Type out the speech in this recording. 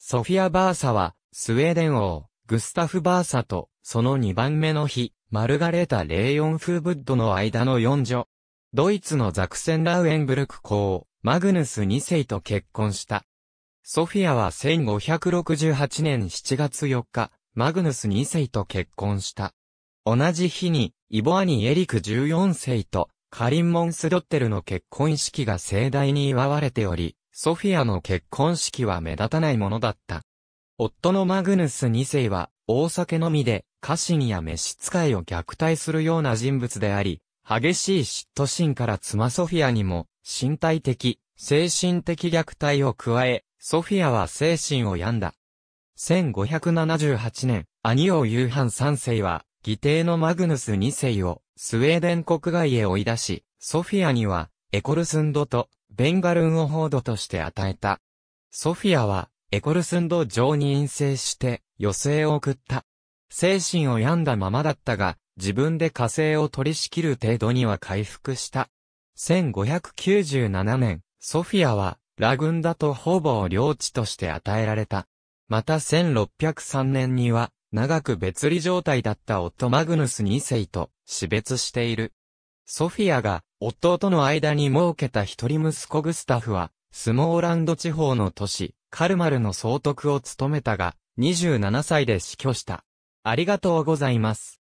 ソフィア・バーサは、スウェーデン王、グスタフ・バーサと、その2番目の日、マルガレータ・レイヨン・フーブッドの間の4女。ドイツのザクセン・ラウエンブルク公、マグヌス2世と結婚した。ソフィアは1568年7月4日、マグヌス2世と結婚した。同じ日に、イボアニ・エリク14世と、カリン・モンスドッテルの結婚式が盛大に祝われており、ソフィアの結婚式は目立たないものだった。夫のマグヌス2世は、大酒のみで、家臣や召使いを虐待するような人物であり、激しい嫉妬心から妻ソフィアにも、身体的、精神的虐待を加え、ソフィアは精神を病んだ。1578年、兄を夕飯3世は、義弟のマグヌス2世を、スウェーデン国外へ追い出し、ソフィアには、エコルスンドとベンガルンを報道として与えた。ソフィアは、エコルスンド城に陰性して、余生を送った。精神を病んだままだったが、自分で火星を取り仕切る程度には回復した。1597年、ソフィアは、ラグンダとほぼ領地として与えられた。また1603年には、長く別離状態だった夫マグヌス2世と死別している。ソフィアが夫との間に設けた一人息子グスタフは、スモーランド地方の都市、カルマルの総督を務めたが、27歳で死去した。ありがとうございます。